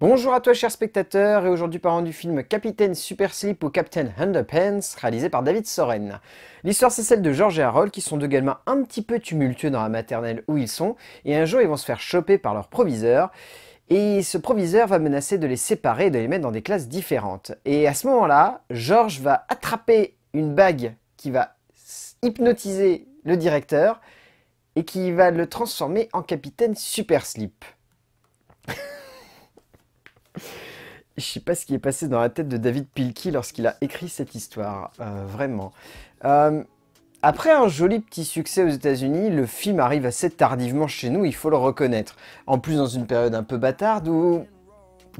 Bonjour à toi chers spectateurs, et aujourd'hui parlons du film Capitaine Super Sleep ou Captain Underpants, réalisé par David Soren. L'histoire c'est celle de George et Harold qui sont deux un petit peu tumultueux dans la maternelle où ils sont, et un jour ils vont se faire choper par leur proviseur, et ce proviseur va menacer de les séparer et de les mettre dans des classes différentes. Et à ce moment-là, George va attraper une bague qui va hypnotiser le directeur, et qui va le transformer en Capitaine Super Sleep. je sais pas ce qui est passé dans la tête de David Pilkey lorsqu'il a écrit cette histoire, euh, vraiment. Euh, après un joli petit succès aux États-Unis, le film arrive assez tardivement chez nous, il faut le reconnaître. En plus dans une période un peu bâtarde où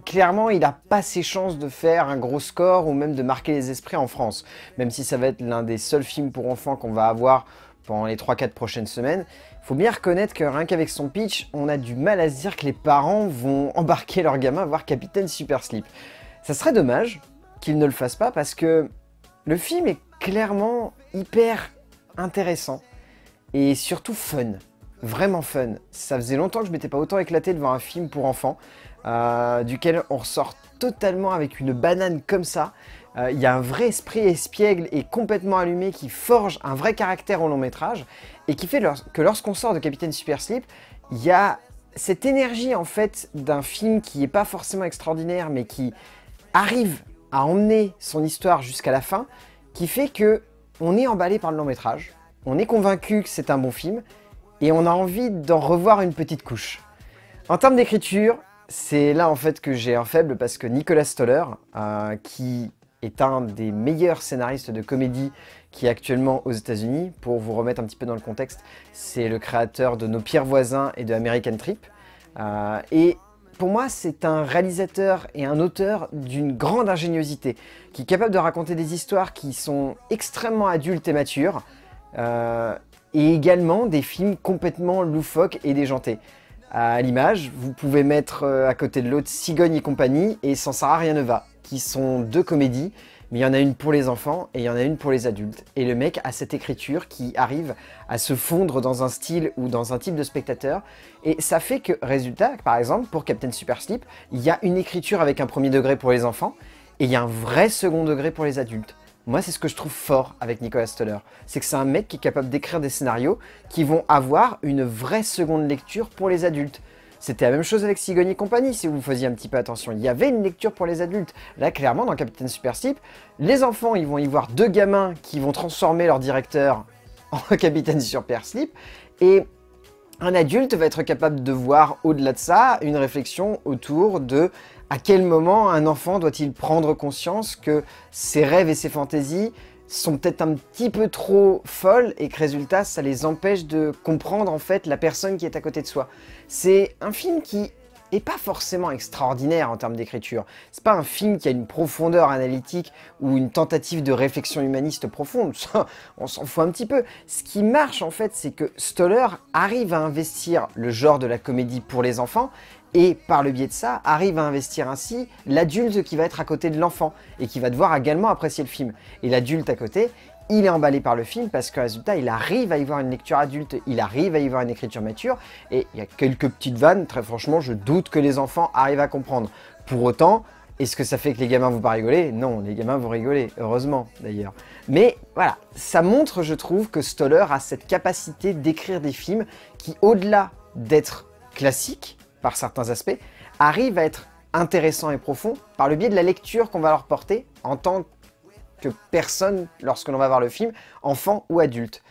clairement, il n'a pas ses chances de faire un gros score ou même de marquer les esprits en France, même si ça va être l'un des seuls films pour enfants qu'on va avoir les 3-4 prochaines semaines, faut bien reconnaître que rien qu'avec son pitch, on a du mal à se dire que les parents vont embarquer leur gamin voir Capitaine Super Sleep. Ça serait dommage qu'ils ne le fassent pas parce que le film est clairement hyper intéressant et surtout fun. Vraiment fun. Ça faisait longtemps que je m'étais pas autant éclaté devant un film pour enfants, euh, duquel on ressort totalement avec une banane comme ça. Euh, il y a un vrai esprit espiègle et complètement allumé qui forge un vrai caractère au long métrage et qui fait que lorsqu'on sort de Capitaine Super Sleep, il y a cette énergie en fait d'un film qui n'est pas forcément extraordinaire mais qui arrive à emmener son histoire jusqu'à la fin qui fait que on est emballé par le long métrage, on est convaincu que c'est un bon film et on a envie d'en revoir une petite couche. En termes d'écriture, c'est là en fait que j'ai un faible parce que Nicolas Stoller, euh, qui est un des meilleurs scénaristes de comédie qui est actuellement aux États-Unis. Pour vous remettre un petit peu dans le contexte, c'est le créateur de Nos pires voisins et de American Trip. Euh, et pour moi, c'est un réalisateur et un auteur d'une grande ingéniosité, qui est capable de raconter des histoires qui sont extrêmement adultes et matures, euh, et également des films complètement loufoques et déjantés. À l'image, vous pouvez mettre euh, à côté de l'autre Sigogne et compagnie, et sans ça, rien ne va qui sont deux comédies, mais il y en a une pour les enfants et il y en a une pour les adultes. Et le mec a cette écriture qui arrive à se fondre dans un style ou dans un type de spectateur. Et ça fait que, résultat, par exemple, pour Captain Super Sleep, il y a une écriture avec un premier degré pour les enfants et il y a un vrai second degré pour les adultes. Moi, c'est ce que je trouve fort avec Nicolas Stoller. C'est que c'est un mec qui est capable d'écrire des scénarios qui vont avoir une vraie seconde lecture pour les adultes. C'était la même chose avec et Company, si vous faisiez un petit peu attention. Il y avait une lecture pour les adultes. Là, clairement, dans Super Sleep, les enfants, ils vont y voir deux gamins qui vont transformer leur directeur en Capitaine Super Slip, Et un adulte va être capable de voir, au-delà de ça, une réflexion autour de à quel moment un enfant doit-il prendre conscience que ses rêves et ses fantaisies sont peut-être un petit peu trop folles et que résultat ça les empêche de comprendre en fait la personne qui est à côté de soi. C'est un film qui est pas forcément extraordinaire en termes d'écriture. C'est pas un film qui a une profondeur analytique ou une tentative de réflexion humaniste profonde, on s'en fout un petit peu. Ce qui marche en fait, c'est que Stoller arrive à investir le genre de la comédie pour les enfants, et par le biais de ça, arrive à investir ainsi l'adulte qui va être à côté de l'enfant et qui va devoir également apprécier le film. Et l'adulte à côté, il est emballé par le film parce que résultat, il arrive à y voir une lecture adulte, il arrive à y voir une écriture mature, et il y a quelques petites vannes, très franchement, je doute que les enfants arrivent à comprendre. Pour autant, est-ce que ça fait que les gamins vont pas rigoler Non, les gamins vont rigoler, heureusement d'ailleurs. Mais voilà, ça montre, je trouve, que Stoller a cette capacité d'écrire des films qui, au-delà d'être classiques, par certains aspects, arrive à être intéressant et profond par le biais de la lecture qu'on va leur porter en tant que personne lorsque l'on va voir le film, enfant ou adulte.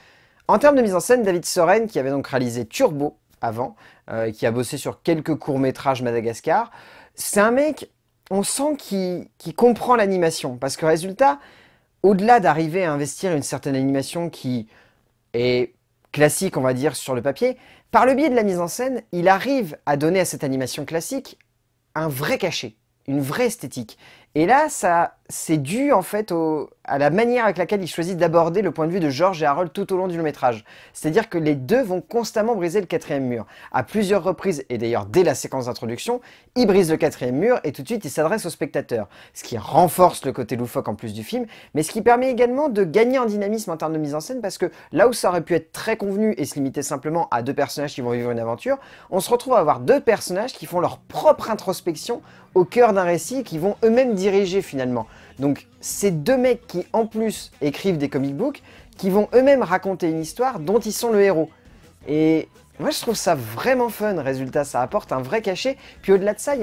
En termes de mise en scène, David Soren, qui avait donc réalisé Turbo avant, euh, qui a bossé sur quelques courts-métrages Madagascar, c'est un mec, on sent qui comprend l'animation, parce que résultat, au-delà d'arriver à investir une certaine animation qui est classique, on va dire, sur le papier, par le biais de la mise en scène, il arrive à donner à cette animation classique un vrai cachet, une vraie esthétique. Et là, ça c'est dû en fait à la manière avec laquelle il choisit d'aborder le point de vue de George et Harold tout au long du long métrage. C'est-à-dire que les deux vont constamment briser le quatrième mur. À plusieurs reprises, et d'ailleurs dès la séquence d'introduction, ils brisent le quatrième mur et tout de suite ils s'adressent au spectateur. Ce qui renforce le côté loufoque en plus du film, mais ce qui permet également de gagner en dynamisme en termes de mise en scène parce que là où ça aurait pu être très convenu et se limiter simplement à deux personnages qui vont vivre une aventure, on se retrouve à avoir deux personnages qui font leur propre introspection au cœur d'un récit et qui vont eux-mêmes diriger finalement. Donc c'est deux mecs qui en plus écrivent des comic books, qui vont eux-mêmes raconter une histoire dont ils sont le héros. Et moi je trouve ça vraiment fun, résultat ça apporte un vrai cachet. Puis au-delà de ça, il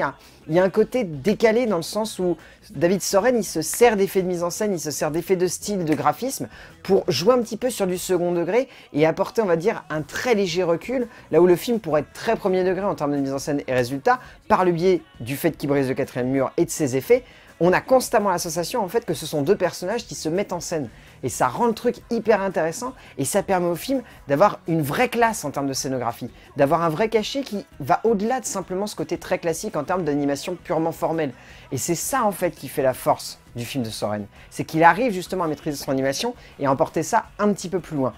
y, a un côté décalé dans le sens où David Soren il se sert d'effets de mise en scène, il se sert d'effets de style, de graphisme pour jouer un petit peu sur du second degré et apporter on va dire un très léger recul là où le film pourrait être très premier degré en termes de mise en scène et résultat par le biais du fait qu'il brise le quatrième mur et de ses effets on a constamment la sensation en fait que ce sont deux personnages qui se mettent en scène. Et ça rend le truc hyper intéressant et ça permet au film d'avoir une vraie classe en termes de scénographie, d'avoir un vrai cachet qui va au-delà de simplement ce côté très classique en termes d'animation purement formelle. Et c'est ça en fait qui fait la force du film de Soren. C'est qu'il arrive justement à maîtriser son animation et à emporter ça un petit peu plus loin.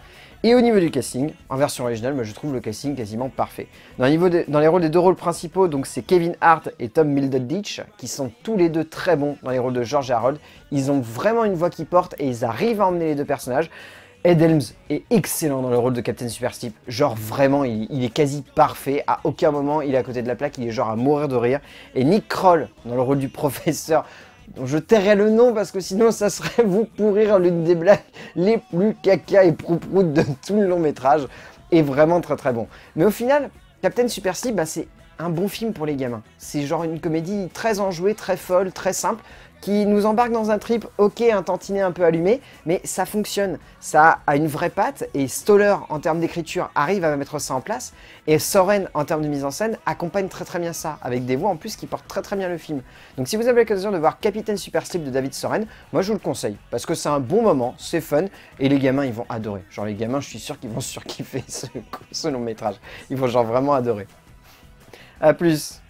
Et au niveau du casting, en version originale, moi, je trouve le casting quasiment parfait. Dans, les rôles des deux rôles principaux, donc c'est Kevin Hart et Tom Mildreditch qui sont tous les deux très bons dans les rôles de George Harold. Ils ont vraiment une voix qui porte et ils arrivent à emmener les deux personnages. Ed Helms est excellent dans le rôle de Captain Supersteep. Genre vraiment, il, il, est quasi parfait. À aucun moment, il est à côté de la plaque. Il est genre à mourir de rire. Et Nick Kroll, dans le rôle du professeur je tairai le nom parce que sinon ça serait vous pourrir l'une des blagues les plus caca et prouproutes de tout le long métrage, et vraiment très très bon. Mais au final, Captain Super Sleep, bah, c'est un bon film pour les gamins. C'est genre une comédie très enjouée, très folle, très simple, qui nous embarque dans un trip, ok, un tantinet un peu allumé, mais ça fonctionne. Ça a une vraie patte, et Stoller, en termes d'écriture, arrive à mettre ça en place, et Soren, en termes de mise en scène, accompagne très très bien ça, avec des voix en plus qui portent très très bien le film. Donc si vous avez l'occasion de voir Capitaine Super Slip de David Soren, moi je vous le conseille, parce que c'est un bon moment, c'est fun, et les gamins ils vont adorer. Genre les gamins, je suis sûr qu'ils vont surkiffer ce, ce long métrage. Ils vont genre vraiment adorer. À plus.